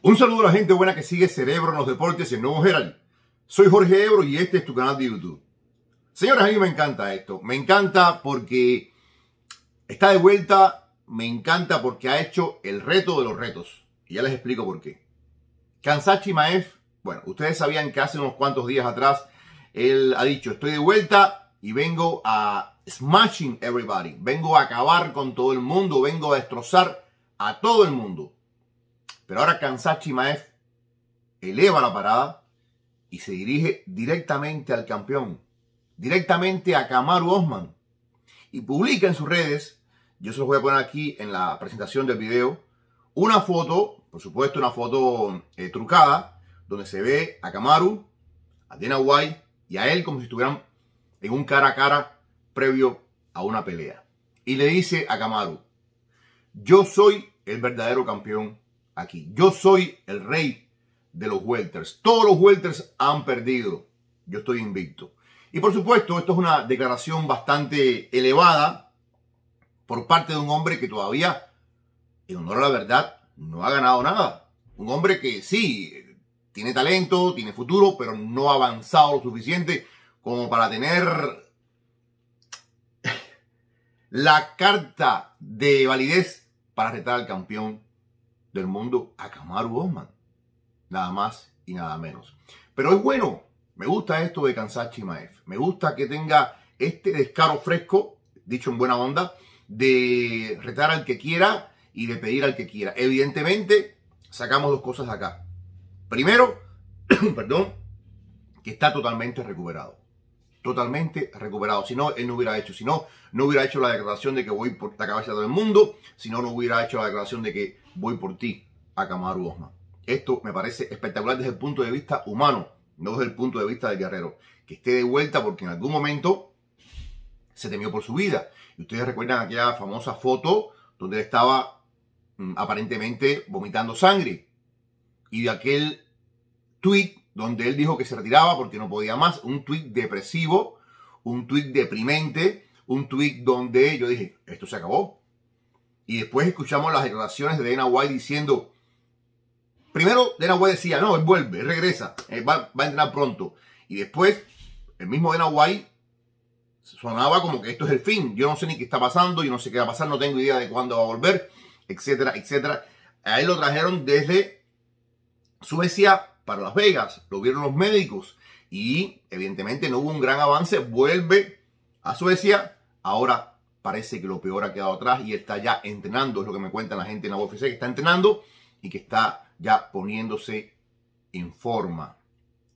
Un saludo a la gente buena que sigue Cerebro en los deportes y el Nuevo general. Soy Jorge Ebro y este es tu canal de YouTube. Señores, a mí me encanta esto. Me encanta porque está de vuelta. Me encanta porque ha hecho el reto de los retos. Y ya les explico por qué. Kansachi Maef, bueno, ustedes sabían que hace unos cuantos días atrás él ha dicho, estoy de vuelta y vengo a smashing everybody. Vengo a acabar con todo el mundo. Vengo a destrozar a todo el mundo. Pero ahora Kansachi Maef eleva la parada y se dirige directamente al campeón, directamente a Kamaru Osman. Y publica en sus redes, yo se los voy a poner aquí en la presentación del video, una foto, por supuesto una foto eh, trucada, donde se ve a Kamaru, a Dana White y a él como si estuvieran en un cara a cara previo a una pelea. Y le dice a Kamaru, yo soy el verdadero campeón aquí. Yo soy el rey de los welters. Todos los welters han perdido. Yo estoy invicto. Y por supuesto, esto es una declaración bastante elevada por parte de un hombre que todavía, en honor a la verdad, no ha ganado nada. Un hombre que sí, tiene talento, tiene futuro, pero no ha avanzado lo suficiente como para tener la carta de validez para retar al campeón del mundo a Kamaru Osman. Nada más y nada menos. Pero es bueno, me gusta esto de Kansachi Maef. Me gusta que tenga este descaro fresco, dicho en buena onda, de retar al que quiera y de pedir al que quiera. Evidentemente, sacamos dos cosas acá. Primero, perdón, que está totalmente recuperado. Totalmente recuperado. Si no, él no hubiera hecho. Si no, no hubiera hecho la declaración de que voy por la cabeza del el mundo. Si no, no hubiera hecho la declaración de que voy por ti a Kamaru Esto me parece espectacular desde el punto de vista humano, no desde el punto de vista del guerrero. Que esté de vuelta porque en algún momento se temió por su vida. Y ustedes recuerdan aquella famosa foto donde él estaba mm, aparentemente vomitando sangre. Y de aquel tweet donde él dijo que se retiraba porque no podía más. Un tweet depresivo, un tweet deprimente, un tweet donde yo dije, esto se acabó. Y después escuchamos las declaraciones de Dana White diciendo, primero Dana White decía, no, él vuelve, regresa, eh, va, a entrar pronto. Y después el mismo Dana White sonaba como que esto es el fin, yo no sé ni qué está pasando, yo no sé qué va a pasar, no tengo idea de cuándo va a volver, etcétera, etcétera. ahí lo trajeron desde Suecia para Las Vegas, lo vieron los médicos y evidentemente no hubo un gran avance, vuelve a Suecia, ahora parece que lo peor ha quedado atrás y está ya entrenando, es lo que me cuentan la gente en la UFC, que está entrenando y que está ya poniéndose en forma.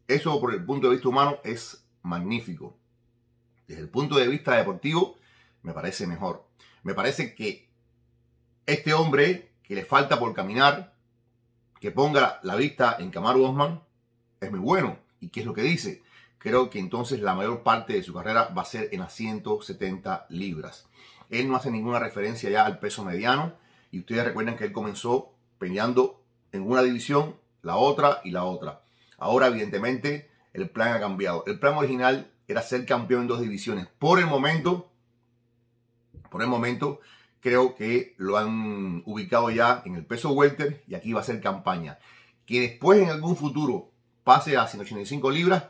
Eso por el punto de vista humano es magnífico. Desde el punto de vista deportivo me parece mejor. Me parece que este hombre que le falta por caminar, que ponga la vista en Camaro Osman, es muy bueno. ¿Y qué es lo que dice? creo que entonces la mayor parte de su carrera va a ser en las 170 libras. Él no hace ninguna referencia ya al peso mediano y ustedes recuerdan que él comenzó peleando en una división, la otra y la otra. Ahora evidentemente el plan ha cambiado. El plan original era ser campeón en dos divisiones. Por el momento, por el momento creo que lo han ubicado ya en el peso welter y aquí va a ser campaña. Que después en algún futuro pase a 185 libras,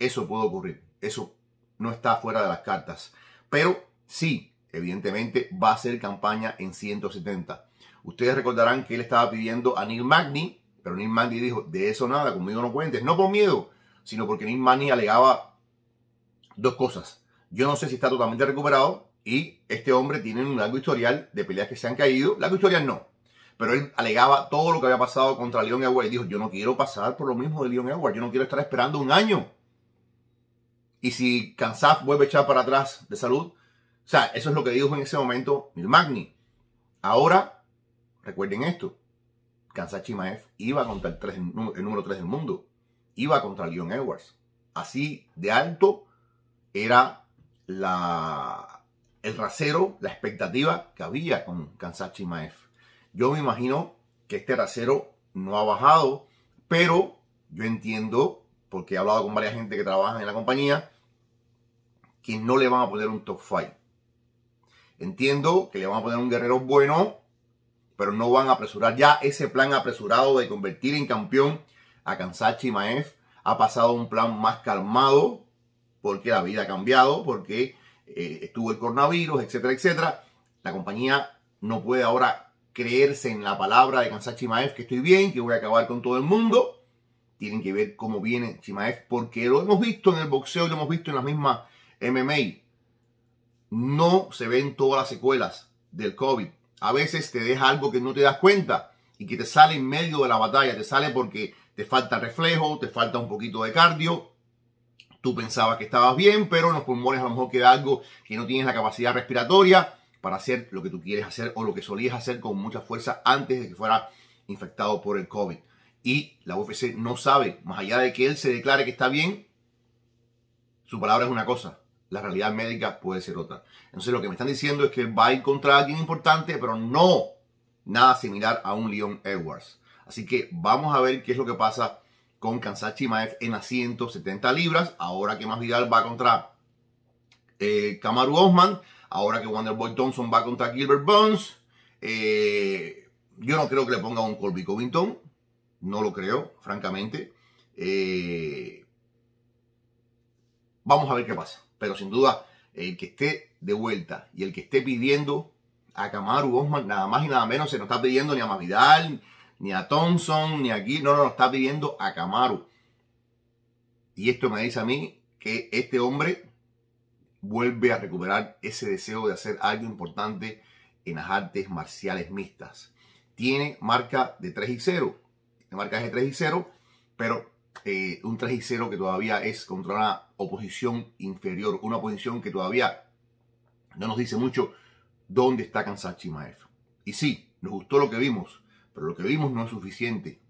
eso puede ocurrir. Eso no está fuera de las cartas. Pero sí, evidentemente va a ser campaña en 170. Ustedes recordarán que él estaba pidiendo a Neil Magny, pero Neil Magny dijo, de eso nada, conmigo no cuentes. No por miedo, sino porque Neil Magny alegaba dos cosas. Yo no sé si está totalmente recuperado y este hombre tiene un largo historial de peleas que se han caído. Largo historial no, pero él alegaba todo lo que había pasado contra Leon Edwards y dijo, yo no quiero pasar por lo mismo de Leon Edwards, yo no quiero estar esperando un año y si Kansas vuelve a echar para atrás de salud, o sea, eso es lo que dijo en ese momento Mil Magni. Ahora, recuerden esto, Kansas Chimaev iba contra el, número 3 del mundo, iba contra Leon Edwards. Así de alto era el rasero, la expectativa que había con Kansas Chimaev. Yo me imagino que este rasero no ha bajado, pero yo entiendo porque he hablado con varias gente que trabaja en la compañía, que no le van a poner un top 5. Entiendo que le van a poner un guerrero bueno, pero no van a apresurar ya ese plan apresurado de convertir en campeón a Kansachi Maef. Ha pasado un plan más calmado, porque la vida ha cambiado, porque eh, estuvo el coronavirus, etcétera, etcétera. La compañía no puede ahora creerse en la palabra de Kansachi Maef que estoy bien, que voy a acabar con todo el mundo tienen que ver cómo viene Chimaev, porque lo hemos visto en el boxeo y lo hemos visto en la misma MMA. No se ven todas las secuelas del COVID. A veces te deja algo que no te das cuenta y que te sale en medio de la batalla. Te sale porque te falta reflejo, te falta un poquito de cardio. Tú pensabas que estabas bien, pero en los pulmones a lo mejor queda algo que no tienes la capacidad respiratoria para hacer lo que tú quieres hacer o lo que solías hacer con mucha fuerza antes de que fuera infectado por el COVID y la UFC no sabe, más allá de que él se declare que está bien, su palabra es una cosa, la realidad médica puede ser otra. Entonces lo que me están diciendo es que va a encontrar contra alguien importante, pero no nada similar a un Leon Edwards. Así que vamos a ver qué es lo que pasa con Kansas Chimaev en las 170 libras, ahora que más Vidal va contra eh, Kamaru Osman, ahora que Wonderboy Thompson va contra Gilbert Burns. Eh, yo no creo que le ponga un Colby Covington, no lo creo, francamente. Eh, vamos a ver qué pasa. Pero sin duda, el que esté de vuelta y el que esté pidiendo a Kamaru nada más y nada menos, se nos está pidiendo ni a Mavidal, ni a Thompson, ni aquí. No, no, no está pidiendo a Kamaru. Y esto me dice a mí que este hombre vuelve a recuperar ese deseo de hacer algo importante en las artes marciales mixtas. Tiene marca de 3 y 0 de marcaje 3 y 0, pero eh, un 3 y 0 que todavía es contra una oposición inferior, una oposición que todavía no nos dice mucho dónde está Kansas Chimaev. Y sí, nos gustó lo que vimos, pero lo que vimos no es suficiente.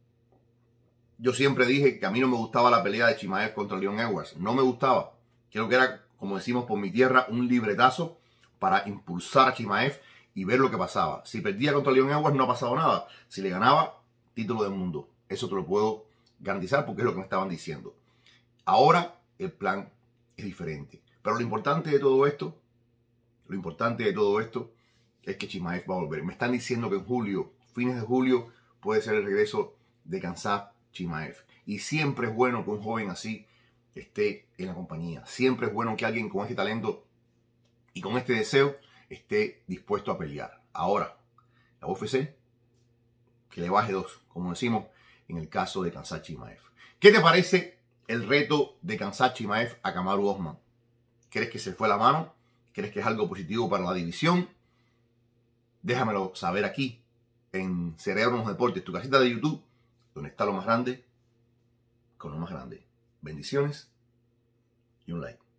Yo siempre dije que a mí no me gustaba la pelea de Chimaev contra Leon Edwards. No me gustaba. Creo que era, como decimos por mi tierra, un libretazo para impulsar a Chimaev y ver lo que pasaba. Si perdía contra Leon Edwards no ha pasado nada. Si le ganaba, título del mundo. Eso te lo puedo garantizar porque es lo que me estaban diciendo. Ahora el plan es diferente. Pero lo importante de todo esto, lo importante de todo esto es que Chimaev va a volver. Me están diciendo que en julio, fines de julio, puede ser el regreso de Kansas Chimaev. Y siempre es bueno que un joven así esté en la compañía. Siempre es bueno que alguien con este talento y con este deseo esté dispuesto a pelear. Ahora, la UFC que le baje dos, como decimos en el caso de Kansachi Maef. ¿Qué te parece el reto de Kansachi Maef a Kamaru Osman? ¿Crees que se fue la mano? ¿Crees que es algo positivo para la división? Déjamelo saber aquí en Cerebros Deportes, tu casita de YouTube, donde está lo más grande, con lo más grande. Bendiciones y un like.